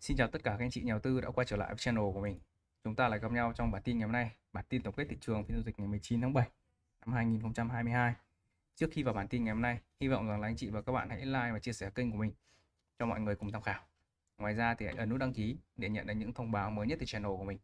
Xin chào tất cả các anh chị nhà đầu tư đã quay trở lại với channel của mình. Chúng ta lại gặp nhau trong bản tin ngày hôm nay, bản tin tổng kết thị trường phiên giao dịch ngày 19 tháng 7 năm 2022. Trước khi vào bản tin ngày hôm nay, hy vọng rằng là anh chị và các bạn hãy like và chia sẻ kênh của mình cho mọi người cùng tham khảo. Ngoài ra thì hãy ấn nút đăng ký để nhận được những thông báo mới nhất từ channel của mình.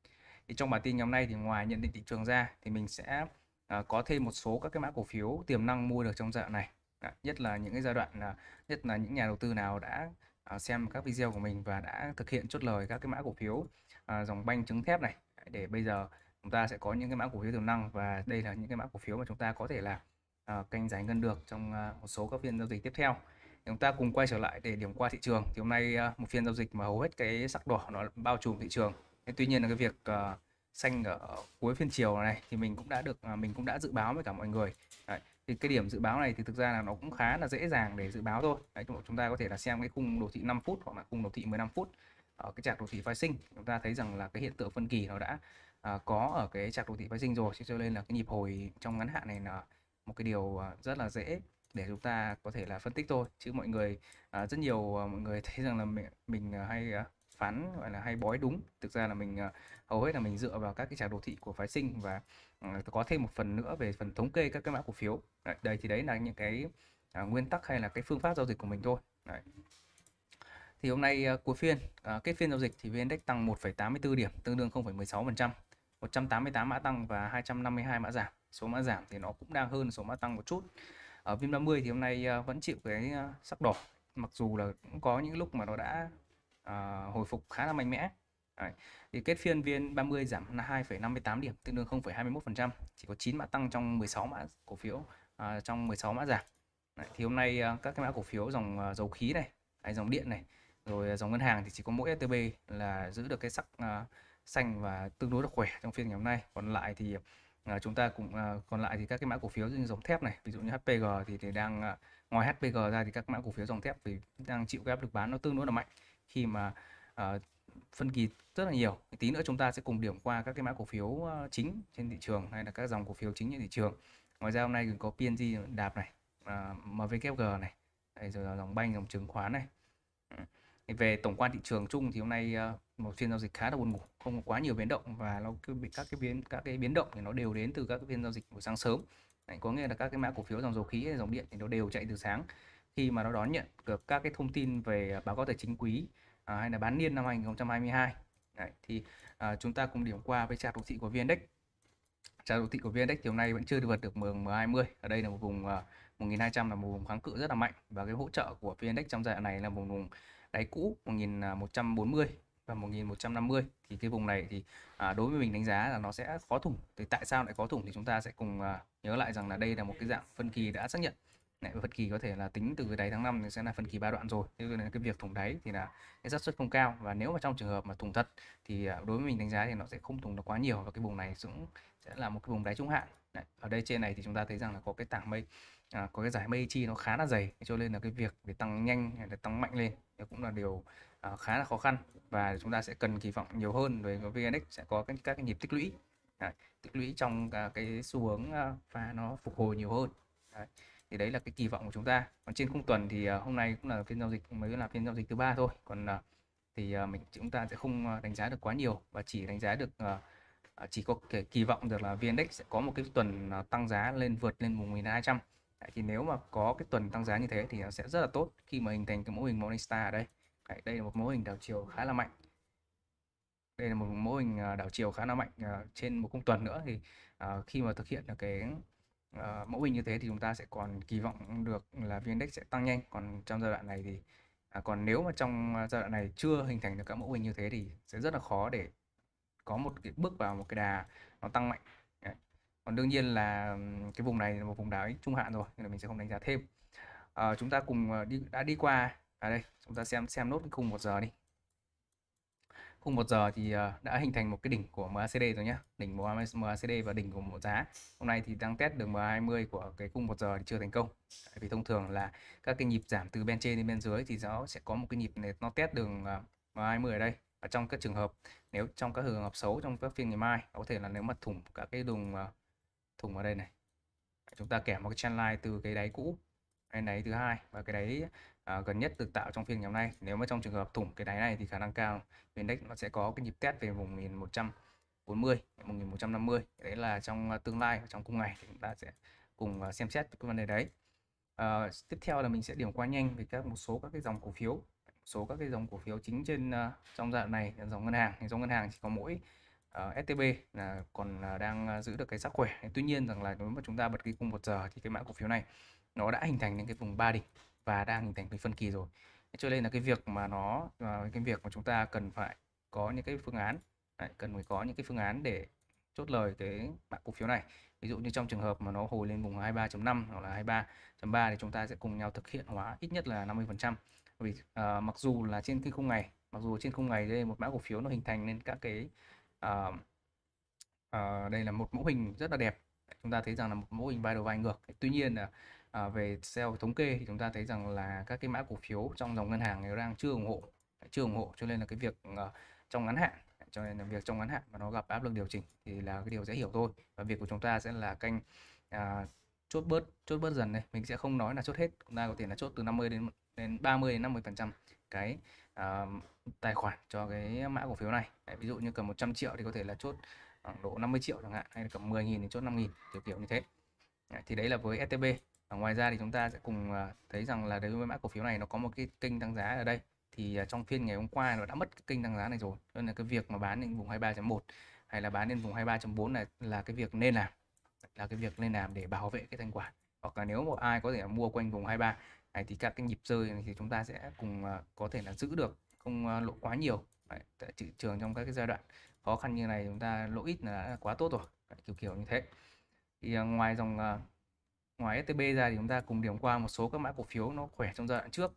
Thì trong bản tin ngày hôm nay thì ngoài nhận định thị trường ra thì mình sẽ à, có thêm một số các cái mã cổ phiếu tiềm năng mua được trong giai đoạn này. Đã, nhất là những cái giai đoạn à, nhất là những nhà đầu tư nào đã À, xem các video của mình và đã thực hiện chốt lời các cái mã cổ phiếu à, dòng banh trứng thép này để bây giờ chúng ta sẽ có những cái mã cổ phiếu tiềm năng và đây là những cái mã cổ phiếu mà chúng ta có thể là à, canh giải ngân được trong một số các phiên giao dịch tiếp theo chúng ta cùng quay trở lại để điểm qua thị trường thì hôm nay một phiên giao dịch mà hầu hết cái sắc đỏ nó bao trùm thị trường tuy nhiên là cái việc xanh ở cuối phiên chiều này thì mình cũng đã được mình cũng đã dự báo với cả mọi người thì cái điểm dự báo này thì thực ra là nó cũng khá là dễ dàng để dự báo thôi đấy chúng ta có thể là xem cái khung đồ thị 5 phút hoặc là khung đồ thị 15 phút ở cái chạc đồ thị phái sinh chúng ta thấy rằng là cái hiện tượng phân kỳ nó đã à, có ở cái chạc đồ thị phái sinh rồi cho nên là cái nhịp hồi trong ngắn hạn này là một cái điều à, rất là dễ để chúng ta có thể là phân tích thôi chứ mọi người à, rất nhiều à, mọi người thấy rằng là mình, mình à, hay à, phán gọi là hay bói đúng thực ra là mình ờ, hầu hết là mình dựa vào các cái chart đồ thị của phái sinh và ờ, có thêm một phần nữa về phần thống kê các cái mã cổ phiếu đấy, đây thì đấy là những cái à, nguyên tắc hay là cái phương pháp giao dịch của mình thôi đấy. thì hôm nay à, ờ, cuối phiên à, kết phiên giao dịch thì vn index tăng 1,84 điểm tương đương 0,16% 188 mã tăng và 252 mã giảm số mã giảm thì nó cũng đang hơn số mã tăng một chút ở vim 50 thì hôm nay vẫn chịu cái sắc đỏ mặc dù là cũng có những lúc mà nó đã uh, hồi phục khá là mạnh mẽ Đấy. Thì kết phiên VN30 giảm là 2,58 điểm tương đương 0,21%, chỉ có 9 mã tăng trong 16 mã cổ phiếu à, trong 16 mã giảm. Đấy. Thì hôm nay à, các cái mã cổ phiếu dòng à, dầu khí này, hay dòng điện này, rồi dòng ngân hàng thì chỉ có mỗi STB là giữ được cái sắc à, xanh và tương đối là khỏe trong phiên ngày hôm nay. Còn lại thì à, chúng ta cũng à, còn lại thì các cái mã cổ phiếu như dòng thép này, ví dụ như HPG thì, thì đang à, ngoài HPG ra thì các mã cổ phiếu dòng thép thì đang chịu cái áp lực bán nó tương đối là mạnh khi mà uh, phân kỳ rất là nhiều tí nữa chúng ta sẽ cùng điểm qua các cái mã cổ phiếu ờ, chính trên thị trường hay là các dòng cổ phiếu chính trên thị trường ngoài ra hôm nay còn có PNG đạp này uh, ờ, MVKG này đây, rồi dòng banh dòng chứng khoán này về tổng quan thị trường chung thì hôm nay một phiên giao dịch khá là buồn ngủ không có quá nhiều biến động và nó cứ bị các cái biến các cái biến động thì nó đều đến từ các cái phiên giao dịch buổi sáng sớm Đấy, có nghĩa là các cái mã cổ phiếu dòng dầu khí dòng điện thì nó đều chạy từ sáng khi mà nó đón nhận được các cái thông tin về à, báo cáo tài chính quý à, hay là bán niên năm 2022 Đấy, thì à, chúng ta cùng điểm qua với chart đồ thị của VN-Index chart đồ thị của VN-Index chiều nay vẫn chưa vượt được mường M20 ở đây là một vùng à, 1200 là một vùng kháng cự rất là mạnh và cái hỗ trợ của vn trong giai đoạn này là một vùng đáy cũ 1140 và 1150 thì cái vùng này thì à, đối với mình đánh giá là nó sẽ khó thủng thì tại sao lại khó thủng thì chúng ta sẽ cùng à, nhớ lại rằng là đây là một cái dạng phân kỳ đã xác nhận Đấy, phần kỳ có thể là tính từ đáy tháng 5 thì sẽ là phần kỳ ba đoạn rồi thế nên cái việc thủng đáy thì là cái xác suất không cao và nếu mà trong trường hợp mà thủng thật thì à, đối với mình đánh giá thì nó sẽ không thủng được quá nhiều và cái vùng này cũng sẽ là một cái vùng đáy trung hạn Đấy, ở đây trên này thì chúng ta thấy rằng là có cái tảng mây à, có cái giải mây chi nó khá là dày cho nên là cái việc để tăng nhanh hay là tăng mạnh lên thì cũng là điều à, khá là khó khăn và chúng ta sẽ cần kỳ vọng nhiều hơn với VNX sẽ có các các cái nhịp tích lũy Đấy, tích lũy trong à, cái xu hướng à, và nó phục hồi nhiều hơn Đấy thì đấy là cái kỳ vọng của chúng ta còn trên khung tuần thì à, hôm nay cũng là phiên giao dịch mới là phiên giao dịch thứ ba thôi còn à, thì à, mình chúng ta sẽ không đánh giá được quá nhiều và chỉ đánh giá được chỉ có cái kỳ vọng được là VNX sẽ có một cái tuần tăng giá lên vượt lên vùng 1200 thì nếu mà có cái tuần tăng giá như thế thì nó sẽ rất là tốt khi mà hình thành cái mô hình Morning Star ở đây Đấy, đây là một mô hình đảo chiều khá là mạnh đây là một mô hình đảo chiều khá là mạnh trên một khung tuần nữa thì khi mà thực hiện được cái à, mẫu hình như thế thì chúng ta sẽ còn kỳ vọng được là VNDAX sẽ tăng nhanh còn trong giai đoạn này thì à, còn nếu mà trong à, giai đoạn này chưa hình thành được các mẫu hình như thế thì sẽ rất là khó để có một cái bước vào một cái đà nó tăng mạnh Đấy. còn đương nhiên là cái vùng này là một vùng đáy trung hạn rồi nên là mình sẽ không đánh giá thêm à, chúng ta cùng ờ, đi đã đi qua ở à đây chúng ta xem xem nốt cùng một giờ đi khung 1 giờ thì ờ, đã hình thành một cái đỉnh của MACD rồi nhé đỉnh MACD và đỉnh của một giá hôm nay thì đang test đường m 20 của cái khung 1 giờ thì chưa thành công vì thông thường là các cái nhịp giảm từ bên trên đến bên dưới thì nó sẽ có một cái nhịp này nó test đường ờ, m 20 ở đây và trong các trường hợp nếu trong các trường hợp xấu trong các phiên ngày mai có thể là nếu mà thủng các cái đường ờ, thủng ở đây này chúng ta kẻ một cái trendline từ cái đáy cũ cái đáy thứ hai và cái đáy à, gần nhất được tạo trong phiên ngày hôm nay nếu mà trong trường hợp thủng cái đáy này thì khả năng cao index nó sẽ có cái nhịp test về vùng 1140 1150 đấy là trong à, tương lai trong cùng ngày thì chúng ta sẽ cùng à, xem xét cái vấn đề đấy à, tiếp theo là mình sẽ điểm qua nhanh về các một số các cái dòng cổ phiếu số các cái dòng cổ phiếu chính trên à, trong giai này dòng ngân hàng dòng ngân hàng chỉ có mỗi uh, STB là còn đang giữ được cái sắc khỏe tuy nhiên rằng là nếu mà chúng ta bật cái cung một giờ thì cái mã cổ phiếu này nó đã hình thành những cái vùng ba đỉnh và đang hình thành thành phân kỳ rồi cho nên là cái việc mà nó à, cái việc mà chúng ta cần phải có những cái phương án Đấy, cần phải có những cái phương án để chốt lời cái mã cổ phiếu này ví dụ như trong trường hợp mà nó hồi lên vùng 23.5 hoặc là 23.3 thì chúng ta sẽ cùng nhau thực hiện hóa ít nhất là 50 phần trăm vì uh, mặc dù là trên cái khung ngày mặc dù trên khung ngày đây một mã cổ phiếu nó hình thành nên các cái uh, uh, đây là một mẫu hình rất là đẹp chúng ta thấy rằng là một mẫu hình vai đầu vai ngược tuy nhiên là à, về sell thống kê thì chúng ta thấy rằng là các cái mã cổ phiếu trong dòng ngân hàng này đang chưa ủng hộ chưa ủng hộ cho nên là cái việc uh, trong ngắn hạn cho nên là việc trong ngắn hạn mà nó gặp áp lực điều chỉnh thì là cái điều dễ hiểu thôi và việc của chúng ta sẽ là canh à, chốt bớt chốt bớt dần đây mình sẽ không nói là chốt hết chúng ta có thể là chốt từ 50 đến đến 30 đến 50 phần trăm cái à, tài khoản cho cái mã cổ phiếu này Đấy, ví dụ như cầm 100 triệu thì có thể là chốt khoảng độ 50 triệu chẳng hạn hay là cầm 10.000 thì chốt 5.000 kiểu kiểu như thế thì đấy là với STB và ngoài ra thì chúng ta sẽ cùng ờ, thấy rằng là đối với mã cổ phiếu này nó có một cái kênh tăng giá ở đây thì ờ, trong phiên ngày hôm qua nó đã mất cái kênh tăng giá này rồi nên là cái việc mà bán lên vùng 23.1 hay là bán lên vùng 23.4 này là cái việc nên làm là cái việc nên làm để bảo vệ cái thanh khoản hoặc là nếu một ai có thể mua quanh vùng 23 này thì các cái nhịp rơi thì chúng ta sẽ cùng ờ, có thể là giữ được không lỗ quá nhiều tại thị trường trong các cái giai đoạn khó khăn như này chúng ta lỗ ít là quá tốt rồi kiểu kiểu như thế thì ngoài dòng ngoài STB ra thì chúng ta cùng điểm qua một số các mã cổ phiếu nó khỏe trong giai đoạn trước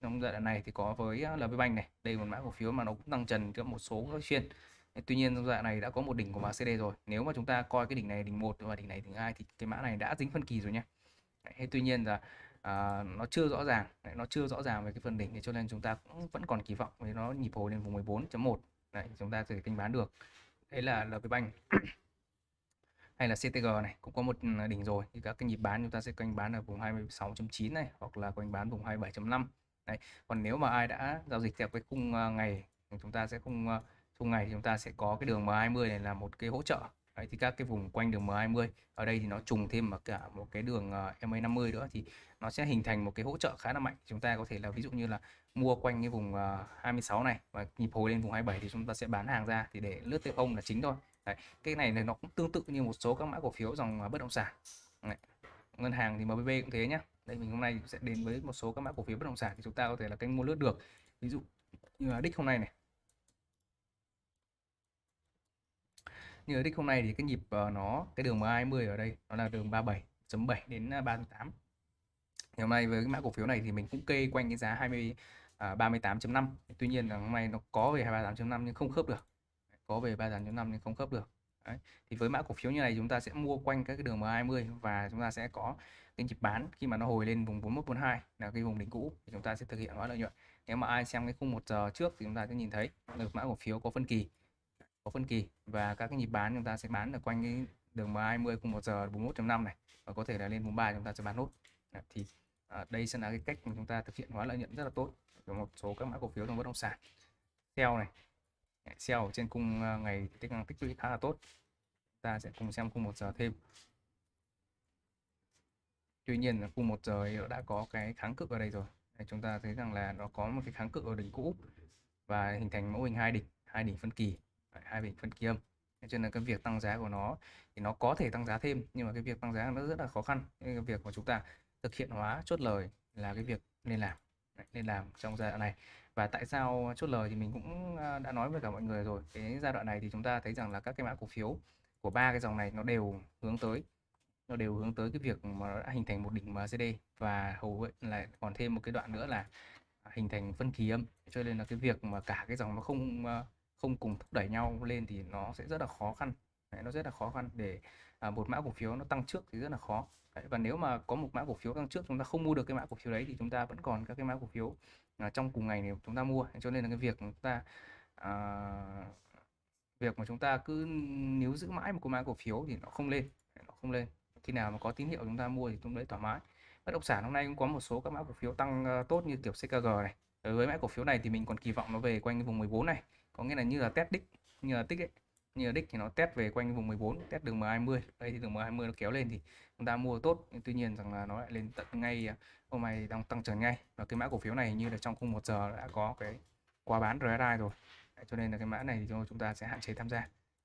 trong giai đoạn này thì có với à, LB Bank này đây một mã cổ phiếu mà nó cũng tăng trần cho một số các phiên tuy nhiên trong giai đoạn này đã có một đỉnh của mã CD rồi nếu mà chúng ta coi cái đỉnh này đỉnh một và đỉnh này đỉnh hai thì cái mã này đã dính phân kỳ rồi nhé Đấy, tuy nhiên là à, nó chưa rõ ràng Đấy, nó chưa rõ ràng về cái phần đỉnh thì cho nên chúng ta cũng vẫn còn kỳ vọng với nó nhịp hồi lên vùng 14.1 Đấy, chúng ta sẽ kênh bán được đấy là LB Bank hay là CTG này cũng có một ừ, đỉnh rồi thì các cái nhịp bán chúng ta sẽ quanh bán ở vùng 26.9 này hoặc là quanh bán vùng 27.5 đấy còn nếu mà ai đã giao dịch theo cái khung ờ, ngày thì chúng ta sẽ khung ờ, khung ngày thì chúng ta sẽ có cái đường M20 này là một cái hỗ trợ Đấy, thì các cái vùng quanh đường M20 ở đây thì nó trùng thêm mà cả một cái đường ờ, MA50 nữa thì nó sẽ hình thành một cái hỗ trợ khá là mạnh chúng ta có thể là ví dụ như là mua quanh cái vùng 26 này và nhịp hồi lên vùng 27 thì chúng ta sẽ bán hàng ra thì để lướt tiêu ông là chính thôi Đấy. cái này này nó cũng tương tự như một số các mã cổ phiếu dòng à, bất động sản Đấy. ngân hàng thì MBB cũng thế nhá đây mình hôm nay sẽ đến với một số các mã cổ phiếu bất động sản thì chúng ta có thể là kênh mua lướt được ví dụ như là đích hôm nay này như ở đích hôm nay thì cái nhịp ờ, nó cái đường MA20 ở đây nó là đường 37.7 đến 38 à, ngày hôm nay với cái mã cổ phiếu này thì mình cũng kê quanh cái giá 20 uh, 38.5 tuy nhiên là hôm nay nó có về 38.5 nhưng không khớp được có về 38.5 nên không khớp được Đấy. thì với mã cổ phiếu như này chúng ta sẽ mua quanh các cái đường M20 và chúng ta sẽ có cái nhịp bán khi mà nó hồi lên vùng 4142 là cái vùng đỉnh cũ thì chúng ta sẽ thực hiện hóa lợi nhuận nếu mà ai xem cái khung một giờ trước thì chúng ta sẽ nhìn thấy được mã cổ phiếu có phân kỳ có phân kỳ và các cái nhịp bán chúng ta sẽ bán ở quanh cái đường M20 khung một giờ 41.5 này và có thể là lên vùng 3 chúng ta sẽ bán nốt Đấy. thì à, đây sẽ là cái cách mà chúng ta thực hiện hóa lợi nhuận rất là tốt của một số các mã cổ phiếu trong bất động sản theo này Excel trên cung ờ, ngày tích năng ờ, tích lũy khá là tốt ta sẽ cùng xem cung một giờ thêm tuy nhiên là khung 1 giờ đã có cái kháng cự ở đây rồi đây, chúng ta thấy rằng là nó có một cái kháng cự ở đỉnh cũ và hình thành mẫu hình hai đỉnh hai đỉnh phân kỳ hai đỉnh phân kỳ âm cho nên cái việc tăng giá của nó thì nó có thể tăng giá thêm nhưng mà cái việc tăng giá nó rất là khó khăn cái việc của chúng ta thực hiện hóa chốt lời là cái việc nên làm nên làm trong giai đoạn này và tại sao chốt lời thì mình cũng à, đã nói với cả mọi người rồi cái giai đoạn này thì chúng ta thấy rằng là các cái mã cổ phiếu của ba cái dòng này nó đều hướng tới nó đều hướng tới cái việc mà nó đã hình thành một đỉnh MACD và hầu vậy lại còn thêm một cái đoạn nữa là hình thành phân kỳ âm cho nên là cái việc mà cả cái dòng nó không à, không cùng thúc đẩy nhau lên thì nó sẽ rất là khó khăn nó rất là khó khăn để À, một mã cổ phiếu nó tăng trước thì rất là khó đấy, và nếu mà có một mã cổ phiếu tăng trước chúng ta không mua được cái mã cổ phiếu đấy thì chúng ta vẫn còn các cái mã cổ phiếu à, trong cùng ngày này chúng ta mua cho nên là cái việc chúng ta à, việc mà chúng ta cứ nếu giữ mãi một cái mã cổ phiếu thì nó không lên nó không lên khi nào mà có tín hiệu chúng ta mua thì chúng đấy thoải mái bất động sản hôm nay cũng có một số các mã cổ phiếu tăng à, tốt như kiểu CKG này đối với mã cổ phiếu này thì mình còn kỳ vọng nó về quanh vùng 14 này có nghĩa là như là test đích như là tích ấy như là đích thì nó test về quanh vùng 14 test đường M20 đây thì đường M20 nó kéo lên thì chúng ta mua tốt nhưng tuy nhiên rằng là nó lại lên tận ngay hôm à, nay đang tăng trưởng ngay và cái mã cổ phiếu này như là trong khung một giờ đã có cái quá bán RSI rồi đấy, cho nên là cái mã này thì chúng ta sẽ hạn chế tham gia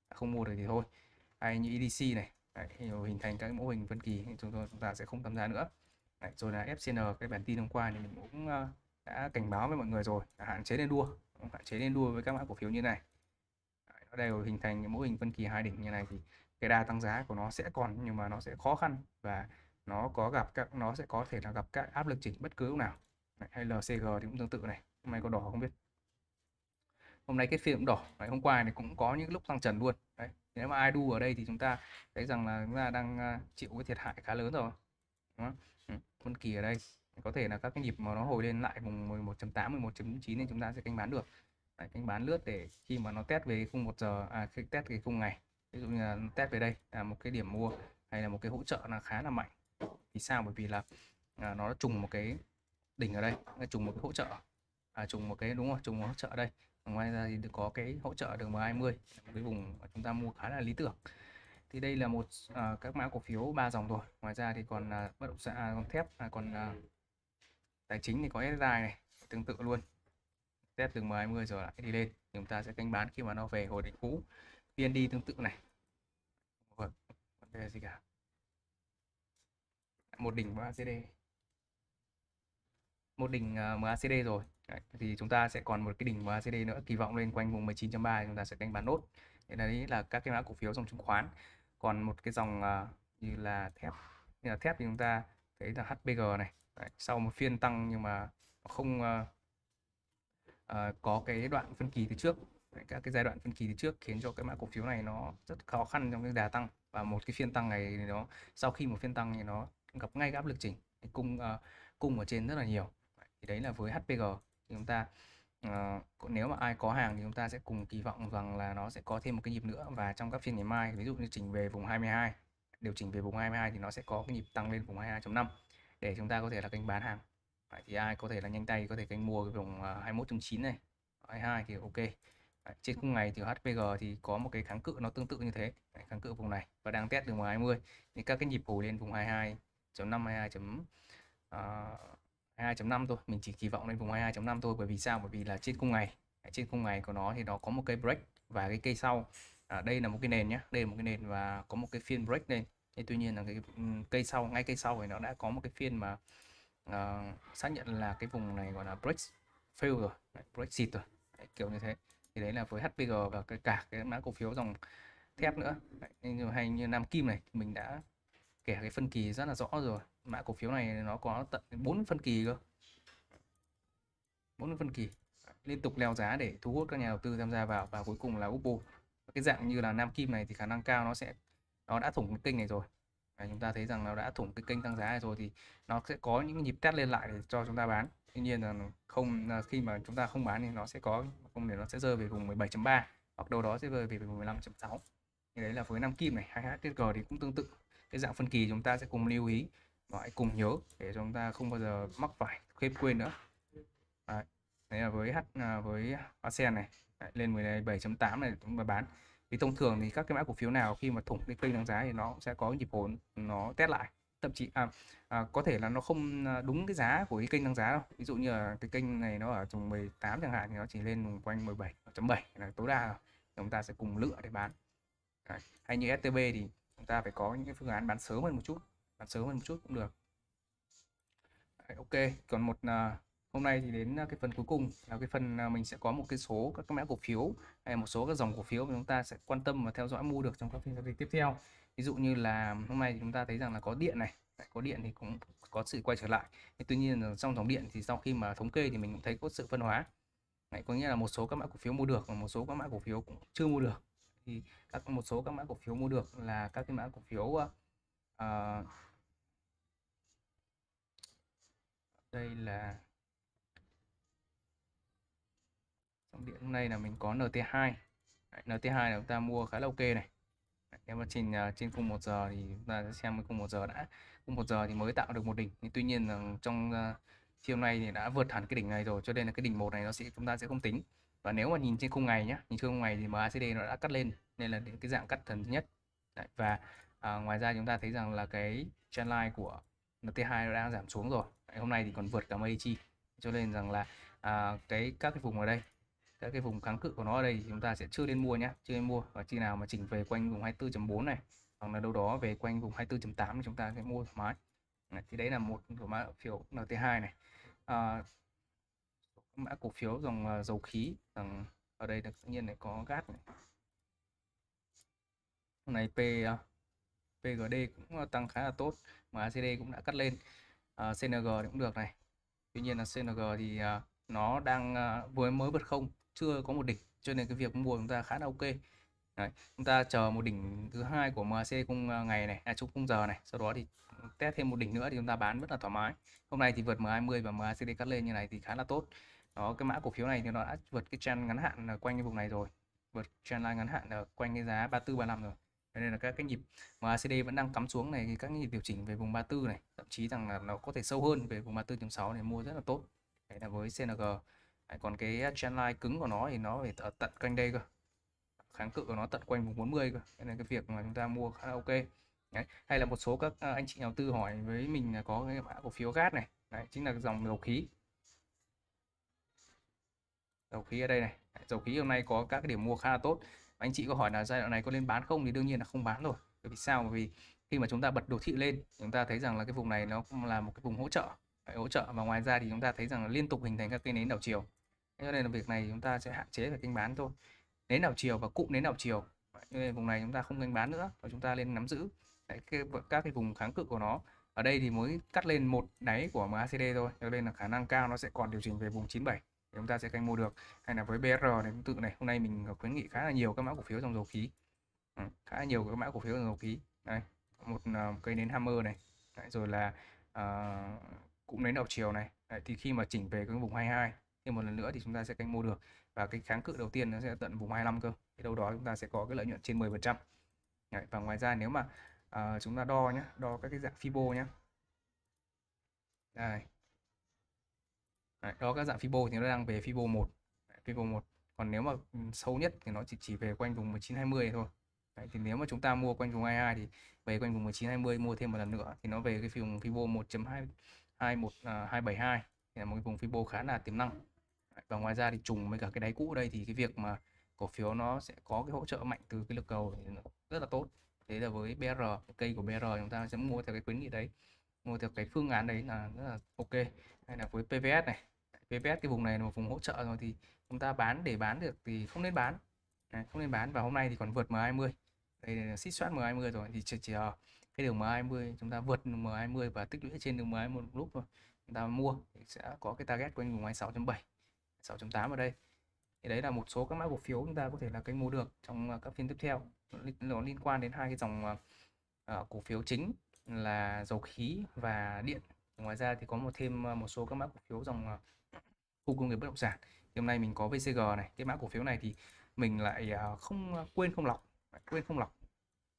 à, không mua được thì thôi hay như EDC này đấy, hình thành các mẫu hình phân kỳ chúng tôi chúng ta sẽ không tham gia nữa đấy, rồi là FCN cái bản tin hôm qua thì mình cũng à, đã cảnh báo với mọi người rồi hạn chế nên đua hạn chế nên đua với các mã cổ phiếu như này nó đều hình thành những mô hình phân kỳ hai đỉnh như này thì cái đa tăng giá của nó sẽ còn nhưng mà nó sẽ khó khăn và nó có gặp các nó sẽ có thể là gặp các áp lực chỉnh bất cứ lúc nào này, hay LCG thì cũng tương tự này hôm nay có đỏ không biết hôm nay kết phiên cũng đỏ đấy, hôm qua này cũng có những lúc tăng trần luôn đấy nếu mà ai đu ở đây thì chúng ta thấy rằng là chúng ta đang à, chịu cái thiệt hại khá lớn rồi Đúng không? Ừ, phân kỳ ở đây có thể là các cái nhịp mà nó hồi lên lại vùng 11.8 11.9 nên chúng ta sẽ canh bán được Đấy, kênh bán lướt để khi mà nó test về khung một giờ à, khi test cái khung ngày ví dụ như là test về đây là một cái điểm mua hay là một cái hỗ trợ là khá là mạnh vì sao bởi vì là à, nó trùng một cái đỉnh ở đây nó trùng một cái hỗ trợ à, trùng một cái đúng không trùng một hỗ trợ ở đây ngoài ra thì có cái hỗ trợ đường M20 một cái vùng chúng ta mua khá là lý tưởng thì đây là một à, các mã cổ phiếu ba dòng rồi ngoài ra thì còn à, bất động sản à, còn thép à, còn à, tài chính thì có SI này tương tự luôn test từ MA20 rồi lại đi lên chúng ta sẽ canh bán khi mà nó về hồi đỉnh cũ viên đi tương tự này vâng, vấn đề gì cả một đỉnh MACD một đỉnh à, MACD rồi Đấy, thì chúng ta sẽ còn một cái đỉnh MACD nữa kỳ vọng lên quanh vùng 19.3 chúng ta sẽ canh bán nốt thế đấy là các cái mã cổ phiếu dòng chứng khoán còn một cái dòng uh, như là thép như là thép thì chúng ta thấy là hbg này Đấy, sau một phiên tăng nhưng mà không uh, Ờ, có cái đoạn phân kỳ từ trước các cái giai đoạn phân kỳ từ trước khiến cho cái mã cổ phiếu này nó rất khó khăn trong cái đà tăng và một cái phiên tăng này nó sau khi một phiên tăng thì nó gặp ngay cái áp lực chỉnh cung uh, cung ở trên rất là nhiều thì đấy là với HPG thì chúng ta uh, nếu mà ai có hàng thì chúng ta sẽ cùng kỳ vọng rằng là nó sẽ có thêm một cái nhịp nữa và trong các phiên ngày mai ví dụ như chỉnh về vùng 22 điều chỉnh về vùng 22 thì nó sẽ có cái nhịp tăng lên vùng 22.5 để chúng ta có thể là kênh bán hàng Đấy, thì ai có thể là nhanh tay có thể canh mua cái vùng 21.9 à, này 22 thì ok Đấy, trên khung ngày thì HPG thì có một cái kháng cự nó tương tự như thế Đấy, kháng cự vùng này và đang test đường 20 thì các cái nhịp hồi lên vùng 22 5 22 chấm uh, 22.5 à, thôi mình chỉ kỳ vọng lên vùng 22.5 thôi bởi vì sao bởi vì là trên khung ngày trên khung ngày của nó thì nó có một cây break và cái cây sau à, đây là một cái nền nhé đây là một cái nền và có một cái phiên break lên nhưng tuy nhiên là cái ừ, cây sau ngay cây sau thì nó đã có một cái phiên mà uh, xác nhận là cái vùng này gọi là break fail rồi đấy, Brexit rồi đấy, kiểu như thế thì đấy là với HPG và cái cả cái mã cổ phiếu dòng thép nữa đấy, hay như Nam Kim này mình đã kể cái phân kỳ rất là rõ rồi mã cổ phiếu này nó có tận 4 phân kỳ cơ 4 phân kỳ liên tục leo giá để thu hút các nhà đầu tư tham gia vào và cuối cùng là Oppo cái dạng như là Nam Kim này thì khả năng cao nó sẽ nó đã thủng kênh này rồi và chúng ta thấy rằng nó đã thủng cái kênh tăng giá này rồi thì nó sẽ có những nhịp test lên lại để cho chúng ta bán tuy nhiên là không là khi mà chúng ta không bán thì nó sẽ có không để nó sẽ rơi về vùng 17.3 hoặc đâu đó sẽ rơi về vùng 15.6 thì đấy là với năm kim này hai HHTG thì cũng tương tự cái dạng phân kỳ chúng ta sẽ cùng lưu ý và hãy cùng nhớ để chúng ta không bao giờ mắc phải khép quên nữa đấy, là với H à, với ASEAN này đấy, lên 17.8 này chúng ta bán thì thông thường thì các cái mã cổ phiếu nào khi mà thủng cái kênh tăng giá thì nó sẽ có nhịp hồi nó test lại thậm chí à, à, có thể là nó không à, đúng cái giá của cái kênh tăng giá đâu ví dụ như là cái kênh này nó ở vùng 18 chẳng hạn thì nó chỉ lên vùng quanh 17.7 là tối đa rồi chúng ta sẽ cùng lựa để bán Đấy. hay như STB thì chúng ta phải có những phương án bán sớm hơn một chút bán sớm hơn một chút cũng được Đấy, ok còn một uh, hôm nay thì đến à, cái phần cuối cùng là cái phần à, mình sẽ có một cái số các mã cổ phiếu hay một số các dòng cổ phiếu mà chúng ta sẽ quan tâm và theo dõi mua được trong các phiên giao dịch tiếp theo ví dụ như là hôm nay thì chúng ta thấy rằng là có điện này có điện thì cũng có sự quay trở lại tuy nhiên trong dòng điện thì sau khi mà thống kê thì mình cũng thấy có sự phân hóa Đấy, có nghĩa là một số các mã cổ phiếu mua được và một số các mã cổ phiếu cũng chưa mua được thì các một số các mã cổ phiếu mua được là các cái mã cổ phiếu uh, đây là điện hôm nay là mình có NT2 Đấy, NT2 là chúng ta mua khá là ok này Đấy, nếu mà trên à, trên khung 1 giờ thì chúng ta sẽ xem khung 1 giờ đã khung 1 giờ thì mới tạo được một đỉnh nhưng tuy nhiên trong chiều à, nay thì đã vượt hẳn cái đỉnh này rồi cho nên là cái đỉnh một này nó sẽ chúng ta sẽ không tính và nếu mà nhìn trên khung ngày nhé nhìn trên khung ngày thì MACD nó đã cắt lên nên là đến cái dạng cắt thần nhất Đấy, và à, ngoài ra chúng ta thấy rằng là cái trendline của NT2 nó đang giảm xuống rồi Đấy, hôm nay thì còn vượt cả Medici cho nên rằng là à, cái các cái vùng ở đây các cái vùng kháng cự của nó ở đây thì chúng ta sẽ chưa nên mua nhé chưa nên mua và chi nào mà chỉnh về quanh vùng 24.4 này hoặc là đâu đó về quanh vùng 24.8 thì chúng ta sẽ mua thoải mái thì đấy là một của mã phiếu NT2 này à, mã cổ phiếu dòng à, dầu khí rằng ở đây được tự nhiên này có gas này hôm nay P uh, à, PGD cũng à, tăng khá là tốt mà ACD cũng đã cắt lên à, CNG cũng được này tuy nhiên là CNG thì nó đang uh, vừa mới bật không chưa có một đỉnh cho nên cái việc mua chúng ta khá là ok Đấy, chúng ta chờ một đỉnh thứ hai của MAC cùng à, ngày này à chung khung giờ này sau đó thì test thêm một đỉnh nữa thì chúng ta bán rất là thoải mái hôm nay thì vượt M20 và MACD cắt lên như này thì khá là tốt đó cái mã cổ phiếu này thì nó đã vượt cái trend ngắn hạn quanh cái vùng này rồi vượt trend line ngắn hạn ở quanh cái giá 34 35 rồi Thế nên là các cái nhịp MACD vẫn đang cắm xuống này thì các nhịp điều chỉnh về vùng 34 này thậm chí rằng là nó có thể sâu hơn về vùng 34.6 này mua rất là tốt đấy là với CNG Đấy, còn cái trendline à, cứng của nó thì nó phải ở tận quanh đây cơ kháng cự của nó tận quanh vùng 40 cơ nên cái việc mà chúng ta mua khá là ok Đấy. hay là một số các à, anh chị đầu tư hỏi với mình là có cái mã cổ phiếu gas này Đấy, chính là dòng dầu khí dầu khí ở đây này Đấy, dầu khí hôm nay có các cái điểm mua khá là tốt anh chị có hỏi là giai đoạn này có nên bán không thì đương nhiên là không bán rồi vì sao bởi vì khi mà chúng ta bật đồ thị lên chúng ta thấy rằng là cái vùng này nó cũng là một cái vùng hỗ trợ hỗ trợ và ngoài ra thì chúng ta thấy rằng là liên tục hình thành các cây nến đảo chiều cho nên là việc này chúng ta sẽ hạn chế về kênh bán thôi nến đảo chiều và cụm nến đảo chiều cho nên vùng này chúng ta không kênh bán nữa và chúng ta lên nắm giữ Đấy, cái, các cái vùng kháng cự của nó ở đây thì mới cắt lên một đáy của MACD thôi cho nên là khả năng cao nó sẽ còn điều chỉnh về vùng 97 thì chúng ta sẽ canh mua được hay là với BR này tương tự này hôm nay mình khuyến nghị khá là nhiều các mã cổ phiếu dòng dầu khí ừ, khá là nhiều các mã cổ phiếu dòng dầu khí Đây, một uh, cây nến hammer này Đấy, rồi là uh, ờ, cũng nến đầu chiều này Đấy, thì khi mà chỉnh về cái vùng 22 thêm một lần nữa thì chúng ta sẽ canh mua được và cái kháng cự đầu tiên nó sẽ tận vùng 25 cơ thì đâu đó chúng ta sẽ có cái lợi nhuận trên 10 phần trăm và ngoài ra nếu mà uh, chúng ta đo nhé đo các cái dạng Fibo nhé đây Đấy, đo các dạng Fibo thì nó đang về Fibo 1 Đấy, Fibo 1 còn nếu mà ừ, sâu nhất thì nó chỉ chỉ về quanh vùng 1920 thôi Đấy, thì nếu mà chúng ta mua quanh vùng 22 thì về quanh vùng 1920 mua thêm một lần nữa thì nó về cái vùng Fibo 1.2 21 uh, 272 thì là một cái vùng Fibo khá là tiềm năng và ngoài ra thì trùng với cả cái đáy cũ ở đây thì cái việc mà cổ phiếu nó sẽ có cái hỗ trợ mạnh từ cái lực cầu rất là tốt thế là với BR cây của BR chúng ta sẽ mua theo cái khuyến nghị đấy mua theo cái phương án đấy là rất là ok hay là với PVS này PVS cái vùng này là một vùng hỗ trợ rồi thì chúng ta bán để bán được thì không nên bán đấy, không nên bán và hôm nay thì còn vượt M20 đây là xích soát M20 rồi thì chỉ, chỉ cái đường M20 chúng ta vượt đường M20 và tích lũy trên đường M20 một lúc rồi chúng ta mua thì sẽ có cái target quanh vùng 26.7 6.8 ở đây thì đấy là một số các mã cổ phiếu chúng ta có thể là cái mua được trong à, các phiên tiếp theo nó liên quan đến hai cái dòng uh, cổ phiếu chính là dầu khí và điện ngoài ra thì có một thêm một số các mã cổ phiếu dòng khu công nghiệp bất động sản thì hôm nay mình có VCG này cái mã cổ phiếu này thì mình lại không quên không lọc quên không lọc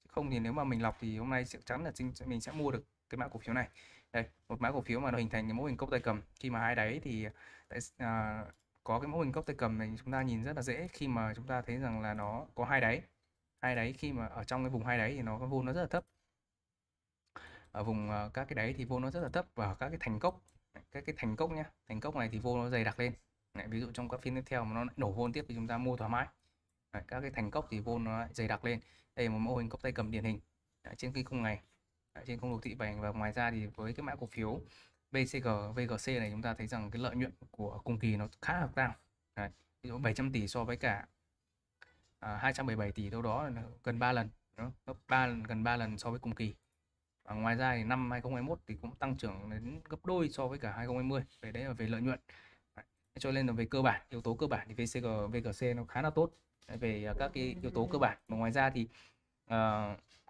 không thì nếu mà mình lọc thì hôm nay chắc chắn là mình sẽ mua được cái mã cổ phiếu này đây một mã cổ phiếu mà nó hình thành cái mô hình cốc tay cầm khi mà hai đáy thì tại uh, có cái mẫu hình gốc tay cầm này chúng ta nhìn rất là dễ khi mà chúng ta thấy rằng là nó có hai đáy hai đáy khi mà ở trong cái vùng hai đáy thì nó vô nó rất là thấp ở vùng ờ, các cái đáy thì vô nó rất là thấp và ở các cái thành cốc các cái thành cốc nhá thành cốc này thì vô nó dày đặc lên Đấy, ví dụ trong các phiên tiếp theo mà nó lại nổ vô tiếp thì chúng ta mua thoải mái Đấy, các cái thành cốc thì vô nó dày đặc lên đây là một mẫu hình cốc tay cầm điển hình Đấy, trên cái khung này Đấy, trên khung đồ thị vàng và ngoài ra thì với cái mã cổ phiếu VCG, VGC này chúng ta thấy rằng cái lợi nhuận của cùng kỳ nó khá là cao. Đấy, ví dụ 700 tỷ so với cả à, 217 tỷ đâu đó là gần 3 lần, gấp 3 lần gần 3 lần so với cùng kỳ. Và ngoài ra thì năm 2021 thì cũng tăng trưởng đến gấp đôi so với cả 2020 về đấy là về lợi nhuận. Đấy, cho nên là về cơ bản, yếu tố cơ bản thì VCG, VGC nó khá là tốt đấy, về à, các cái yếu tố cơ bản. Và ngoài ra thì uh,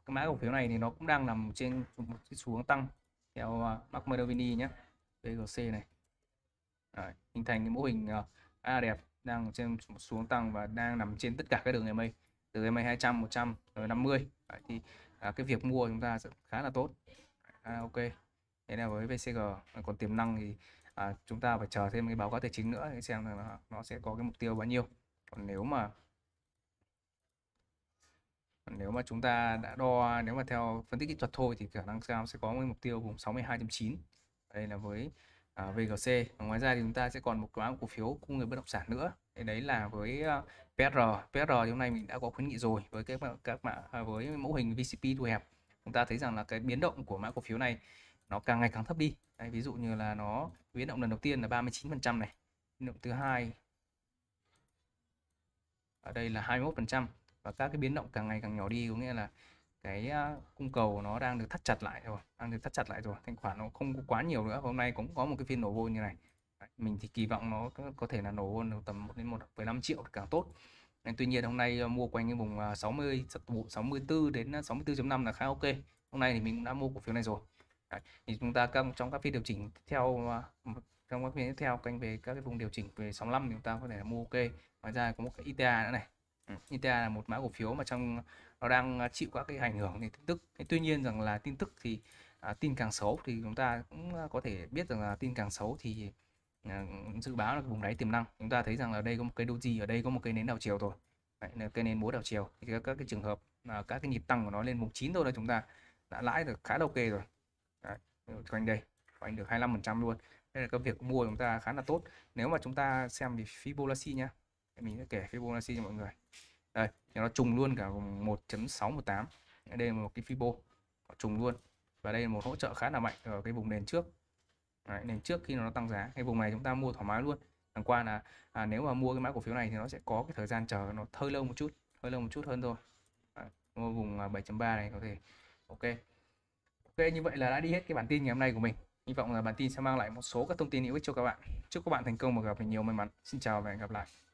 cái mã cổ phiếu này thì nó cũng đang nằm trên một cái xu hướng tăng theo à, Mark Merovini nhé VGC này Đấy, hình thành cái mô hình à, A đẹp đang trên xuống tăng và đang nằm trên tất cả các đường mây từ EMA 200, 100, rồi 50 Đấy, thì à, cái việc mua chúng ta sẽ khá là tốt à, ok thế là với VCG còn tiềm năng thì à, chúng ta phải chờ thêm cái báo cáo tài chính nữa để xem là nó, nó sẽ có cái mục tiêu bao nhiêu còn nếu mà nếu mà chúng ta đã đo nếu mà theo phân tích kỹ thuật thôi thì khả năng sẽ có một mục tiêu vùng 62.9 đây là với uh, à, VGC ngoài ra thì chúng ta sẽ còn một nhóm cổ phiếu của người bất động sản nữa thì đấy là với uh, à, PR PR hôm nay mình đã có khuyến nghị rồi với các các mã à, với mẫu hình VCP thu hẹp chúng ta thấy rằng là cái biến động của mã cổ phiếu này nó càng ngày càng thấp đi đấy, ví dụ như là nó biến động lần đầu tiên là 39% này biến động thứ hai ở đây là 21% và các cái biến động càng ngày càng nhỏ đi có nghĩa là cái cung cầu nó đang được thắt chặt lại rồi đang được thắt chặt lại rồi thanh khoản nó không có quá nhiều nữa hôm nay cũng có một cái phiên nổ vôn như này mình thì kỳ vọng nó có thể là nổ vôn tầm 1 đến 1,5 triệu thì càng tốt nên tuy nhiên hôm nay mua quanh cái vùng 60 à, 64 đến 64.5 là khá ok hôm nay thì mình cũng đã mua cổ phiếu này rồi Đấy, thì chúng ta trong trong các phiên điều chỉnh theo à, trong các phiên tiếp theo kênh về các cái vùng điều chỉnh về 65 thì chúng ta có thể mua ok ngoài ra có một cái ITA nữa này Ừ, Intel là một mã cổ phiếu mà trong nó đang chịu các cái ảnh hưởng đến tin tức. Tuy nhiên rằng là tin tức thì à, tin càng xấu thì chúng ta cũng có thể biết rằng là tin càng xấu thì à, dự báo là vùng đáy tiềm năng. Chúng ta thấy rằng là đây có một cái doji ở đây có một cái nến đảo chiều rồi. Đấy, cái nến múa đảo chiều thì các, các cái trường hợp là các cái nhịp tăng của nó lên vùng 9 thôi là chúng ta đã lãi được khá là ok rồi. Đấy, quanh đây, quanh được 25% luôn. Đây là cái việc mua chúng ta khá là tốt. Nếu mà chúng ta xem về Fibonacci nhá mình sẽ kể Fibonacci cho mọi người đây nó trùng luôn cả 1.618 đây là một cái Fibo nó trùng luôn và đây là một hỗ trợ khá là mạnh ở cái vùng nền trước Đấy, nền trước khi nó tăng giá cái vùng này chúng ta mua thoải mái luôn thằng qua là à, nếu mà mua cái mã cổ phiếu này thì nó sẽ có cái thời gian chờ nó hơi lâu một chút hơi lâu một chút hơn thôi Đấy, mua vùng 7.3 à, này có thể ok ok như vậy là đã đi hết cái bản tin ngày hôm nay của mình hy vọng là bản tin sẽ mang lại một số các thông tin hữu ích cho các bạn chúc các bạn thành công và gặp nhiều may mắn xin chào và hẹn gặp lại